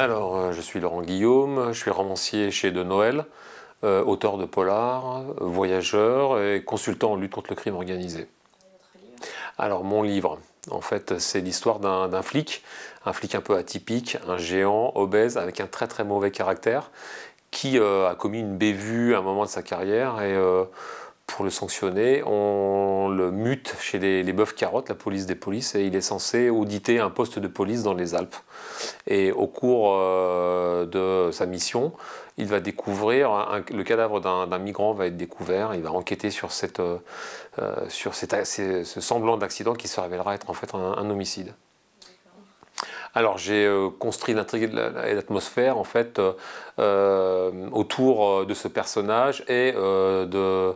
Alors, euh, je suis Laurent Guillaume, je suis romancier chez De Noël, euh, auteur de polar, voyageur et consultant en lutte contre le crime organisé. Alors, mon livre, en fait, c'est l'histoire d'un flic, un flic un peu atypique, un géant, obèse, avec un très très mauvais caractère, qui euh, a commis une bévue à un moment de sa carrière et pour le sanctionner, on le mute chez les, boeufs carottes, la police des polices, et il est censé auditer un poste de police dans les Alpes. Et au cours euh, de sa mission, il va découvrir, le cadavre d'un migrant va être découvert, il va enquêter sur, cette, euh, euh, sur ce semblant d'accident qui se révélera être en fait un homicide. Alors j'ai euh, construit l'intrigue et l'atmosphère en fait euh, euh, autour de ce personnage et de,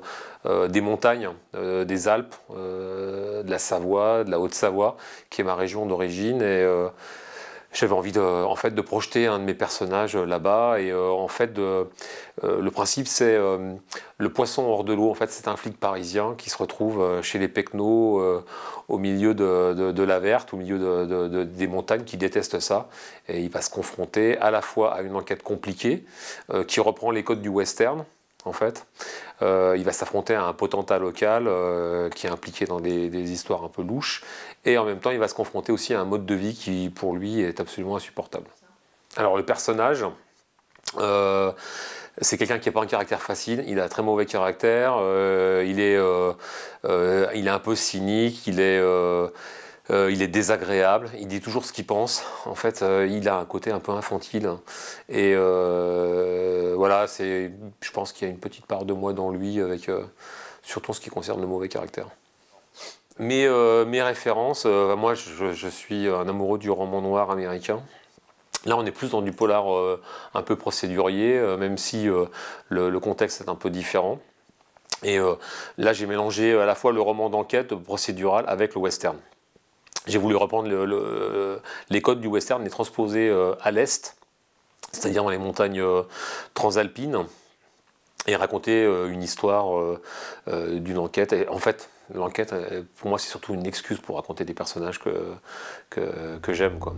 des montagnes, des Alpes, de la Savoie, de la Haute-Savoie, qui est ma région d'origine et j'avais envie de, fait, de projeter un de mes personnages euh, là-bas. Et euh, en fait, euh, le principe, c'est le poisson hors de l'eau. En fait, c'est un flic parisien qui se retrouve chez les Pecnos, au milieu de, la verte, au milieu des montagnes, qui déteste ça. Et il va se confronter à la fois à une enquête compliquée, qui reprend les codes du western, en fait. Euh, il va s'affronter à un potentat local euh, qui est impliqué dans des, histoires un peu louches. Et en même temps, il va se confronter aussi à un mode de vie qui, pour lui, est absolument insupportable. Alors, le personnage. Euh, c'est quelqu'un qui n'a pas un caractère facile, il a un très mauvais caractère, il, est, il est un peu cynique, il est, euh, il est désagréable, il dit toujours ce qu'il pense. En fait, euh, il a un côté un peu infantile. Et euh, voilà, je pense qu'il y a une petite part de moi dans lui, avec, surtout en ce qui concerne le mauvais caractère. mes références, moi je, suis un amoureux du roman noir américain. Là, on est plus dans du polar un peu procédurier, même si le, contexte est un peu différent. Et là, j'ai mélangé à la fois le roman d'enquête procédural avec le western j'ai voulu reprendre les codes du western, les transposer euh, à l'est, c'est-à-dire dans les montagnes euh, transalpines, et raconter euh, une histoire d'une enquête. Et en fait, l'enquête, pour moi, c'est surtout une excuse pour raconter des personnages que, que j'aime. quoi.